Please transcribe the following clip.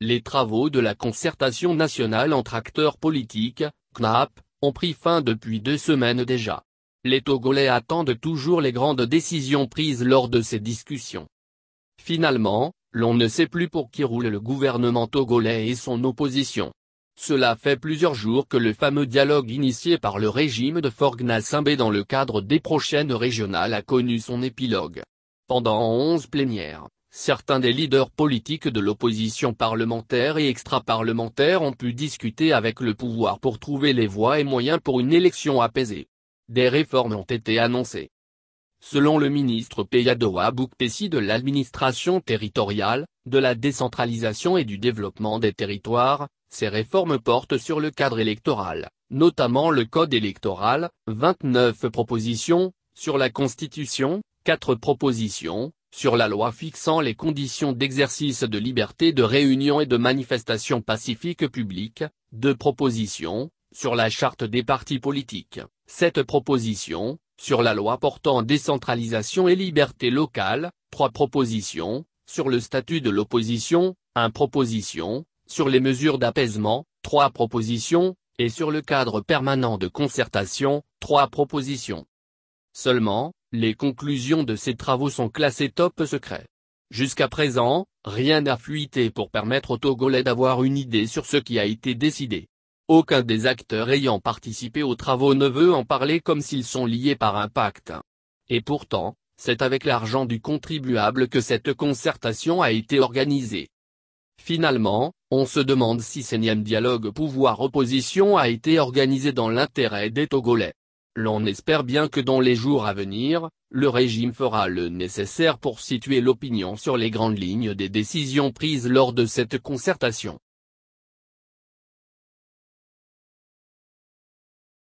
Les travaux de la concertation nationale entre acteurs politiques, CNAP, ont pris fin depuis deux semaines déjà. Les Togolais attendent toujours les grandes décisions prises lors de ces discussions. Finalement, l'on ne sait plus pour qui roule le gouvernement togolais et son opposition. Cela fait plusieurs jours que le fameux dialogue initié par le régime de Forgna Simbé dans le cadre des prochaines régionales a connu son épilogue. Pendant onze plénières, Certains des leaders politiques de l'opposition parlementaire et extra-parlementaire ont pu discuter avec le pouvoir pour trouver les voies et moyens pour une élection apaisée. Des réformes ont été annoncées. Selon le ministre Peyadoa Boukpessi de l'administration territoriale, de la décentralisation et du développement des territoires, ces réformes portent sur le cadre électoral, notamment le code électoral, 29 propositions, sur la constitution, 4 propositions, sur la loi fixant les conditions d'exercice de liberté de réunion et de manifestation pacifique publique, deux propositions, sur la charte des partis politiques, sept propositions, sur la loi portant décentralisation et liberté locale, trois propositions, sur le statut de l'opposition, un proposition, sur les mesures d'apaisement, trois propositions, et sur le cadre permanent de concertation, trois propositions. Seulement, les conclusions de ces travaux sont classées top secret. Jusqu'à présent, rien n'a fuité pour permettre aux Togolais d'avoir une idée sur ce qui a été décidé. Aucun des acteurs ayant participé aux travaux ne veut en parler comme s'ils sont liés par un pacte. Et pourtant, c'est avec l'argent du contribuable que cette concertation a été organisée. Finalement, on se demande si ce dialogue pouvoir-opposition a été organisé dans l'intérêt des Togolais. L'on espère bien que dans les jours à venir, le régime fera le nécessaire pour situer l'opinion sur les grandes lignes des décisions prises lors de cette concertation.